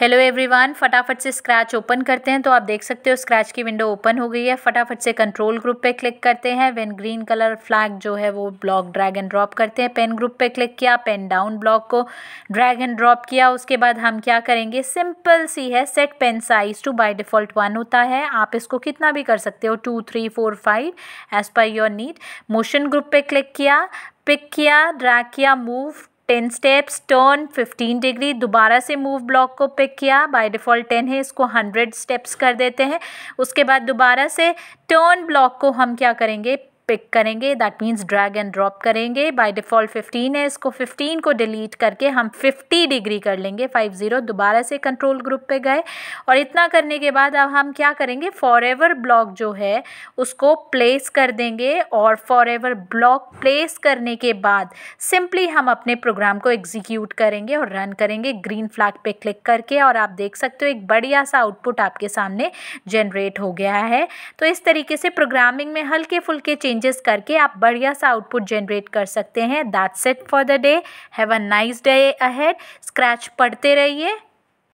hello everyone फटाफट से scratch open करते हैं तो आप देख सकते हो स्क्रैच की विंडो ओपन हो गई है फटाफट से कंट्रोल ग्रुप पे क्लिक करते हैं वेन ग्रीन कलर फ्लैग जो है वो ब्लॉक ड्रैग एंड ड्रॉप करते हैं पेन ग्रुप पे क्लिक किया पेन डाउन ब्लॉक को ड्रैग एंड ड्रॉप किया उसके बाद हम क्या करेंगे सिंपल सी है set pen size to by default one होता है आप इसको कितना भी कर सकते हो two three four five as per your need motion group पे क्लिक किया पिक किया ड्रैग किया move ten steps turn fifteen degree दोबारा से मूव ब्लॉक को पिक किया बाय डिफ़ॉल्ट टेन है इसको हंड्रेड स्टेप्स कर देते हैं उसके बाद दोबारा से टर्न ब्लॉक को हम क्या करेंगे पिक करेंगे that means drag and drop करेंगे बाय डिफ़ॉल्ट 15 है इसको 15 को डिलीट करके हम 50 डिग्री कर लेंगे 50 दोबारा से कंट्रोल ग्रुप पे गए और इतना करने के बाद अब हम क्या करेंगे एवर ब्लॉक जो है उसको प्लेस कर देंगे और एवर ब्लॉक प्लेस करने के बाद सिंपली हम अपने प्रोग्राम को एग्जीक्यूट करेंगे और रन करेंगे ग्रीन फ्लैग पे क्लिक करके और आप देख सकते हो एक बढ़िया सा आउटपुट आपके सामने जनरेट हो गया है तो इस तरीके से प्रोग्रामिंग में हल्के फुल्के चेंज चेंजेस करके आप बढ़िया सा आउटपुट जनरेट कर सकते हैं that's it for the day have a nice day ahead Scratch पढ़ते रहिए